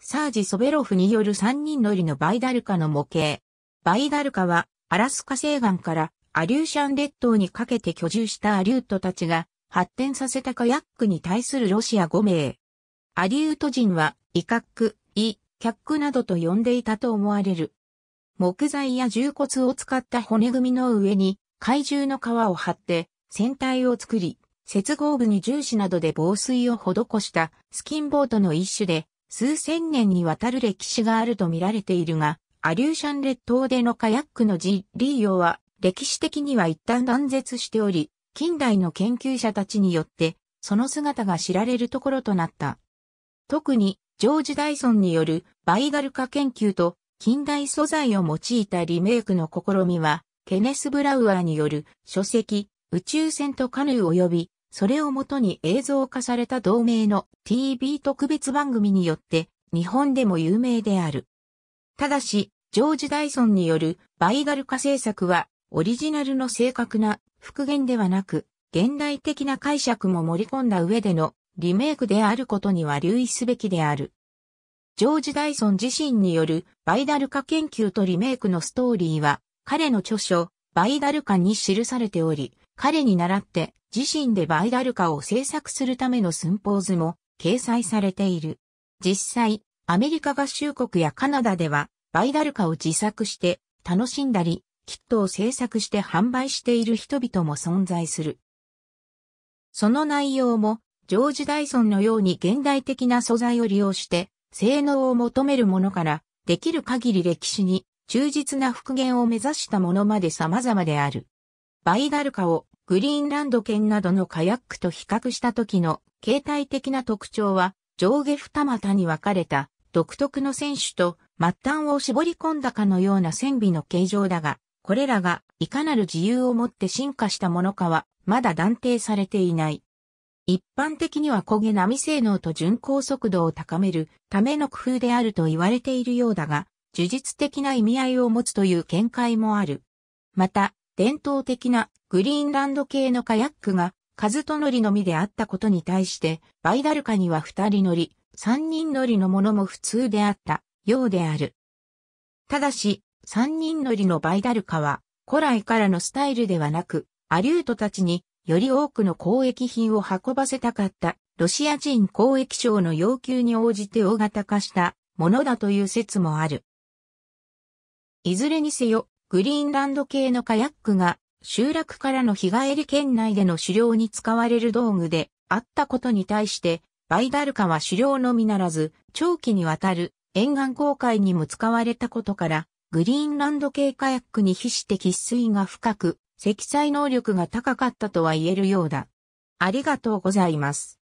サージ・ソベロフによる3人乗りのバイダルカの模型。バイダルカは、アラスカ西岸からアリューシャン列島にかけて居住したアリュートたちが発展させたカヤックに対するロシア5名。アリュート人は、イカック、イ、キャックなどと呼んでいたと思われる。木材や重骨を使った骨組みの上に、怪獣の皮を張って、船体を作り、接合部に重視などで防水を施したスキンボートの一種で、数千年にわたる歴史があると見られているが、アリューシャン列島でのカヤックの実利用は歴史的には一旦断絶しており、近代の研究者たちによってその姿が知られるところとなった。特にジョージ・ダイソンによるバイガル化研究と近代素材を用いたリメイクの試みは、ケネス・ブラウアーによる書籍、宇宙船とカヌー及びそれをもとに映像化された同名の TV 特別番組によって日本でも有名である。ただし、ジョージ・ダイソンによるバイガル化制作はオリジナルの正確な復元ではなく、現代的な解釈も盛り込んだ上でのリメイクであることには留意すべきである。ジョージ・ダイソン自身によるバイダル化研究とリメイクのストーリーは彼の著書バイダル化に記されており、彼に倣って自身でバイダルカを制作するための寸法図も掲載されている。実際、アメリカ合衆国やカナダではバイダルカを自作して楽しんだり、キットを制作して販売している人々も存在する。その内容もジョージ・ダイソンのように現代的な素材を利用して性能を求めるものからできる限り歴史に忠実な復元を目指したものまで様々である。バイガルカをグリーンランド圏などのカヤックと比較した時の形態的な特徴は上下二股に分かれた独特の選手と末端を絞り込んだかのような線尾の形状だが、これらがいかなる自由をもって進化したものかはまだ断定されていない。一般的には焦げ波性能と巡航速度を高めるための工夫であると言われているようだが、呪術的な意味合いを持つという見解もある。また、伝統的なグリーンランド系のカヤックが、カズト乗りのみであったことに対して、バイダルカには二人乗り、三人乗りのものも普通であったようである。ただし、三人乗りのバイダルカは、古来からのスタイルではなく、アリュートたちにより多くの交易品を運ばせたかったロシア人交易省の要求に応じて大型化したものだという説もある。いずれにせよ、グリーンランド系のカヤックが集落からの日帰り圏内での狩猟に使われる道具であったことに対して、バイダルカは狩猟のみならず、長期にわたる沿岸航海にも使われたことから、グリーンランド系カヤックに比して喫水が深く、積載能力が高かったとは言えるようだ。ありがとうございます。